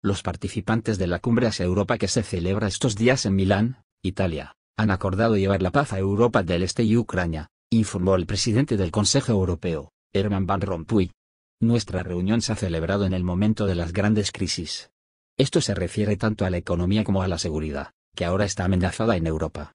Los participantes de la Cumbre hacia Europa que se celebra estos días en Milán, Italia, han acordado llevar la paz a Europa del Este y Ucrania, informó el presidente del Consejo Europeo, Herman Van Rompuy. Nuestra reunión se ha celebrado en el momento de las grandes crisis. Esto se refiere tanto a la economía como a la seguridad, que ahora está amenazada en Europa.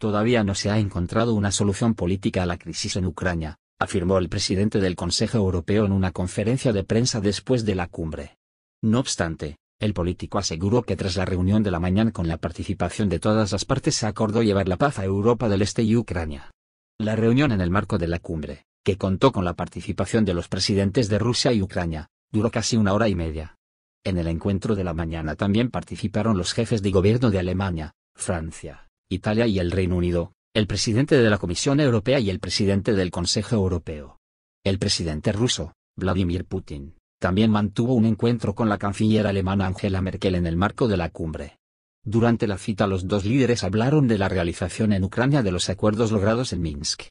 Todavía no se ha encontrado una solución política a la crisis en Ucrania, afirmó el presidente del Consejo Europeo en una conferencia de prensa después de la cumbre. No obstante, el político aseguró que tras la reunión de la mañana con la participación de todas las partes se acordó llevar la paz a Europa del Este y Ucrania. La reunión en el marco de la cumbre, que contó con la participación de los presidentes de Rusia y Ucrania, duró casi una hora y media. En el encuentro de la mañana también participaron los jefes de gobierno de Alemania, Francia, Italia y el Reino Unido, el presidente de la Comisión Europea y el presidente del Consejo Europeo. El presidente ruso, Vladimir Putin, también mantuvo un encuentro con la canciller alemana Angela Merkel en el marco de la cumbre. Durante la cita los dos líderes hablaron de la realización en Ucrania de los acuerdos logrados en Minsk.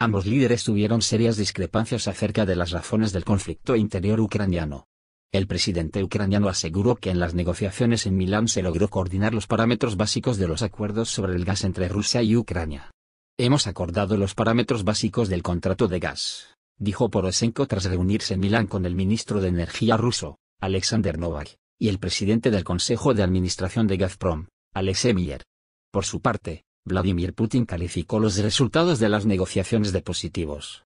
Ambos líderes tuvieron serias discrepancias acerca de las razones del conflicto interior ucraniano. El presidente ucraniano aseguró que en las negociaciones en Milán se logró coordinar los parámetros básicos de los acuerdos sobre el gas entre Rusia y Ucrania. Hemos acordado los parámetros básicos del contrato de gas, dijo Poroshenko tras reunirse en Milán con el ministro de Energía ruso, Alexander Novak, y el presidente del Consejo de Administración de Gazprom, Alex Miller. Por su parte, Vladimir Putin calificó los resultados de las negociaciones de positivos.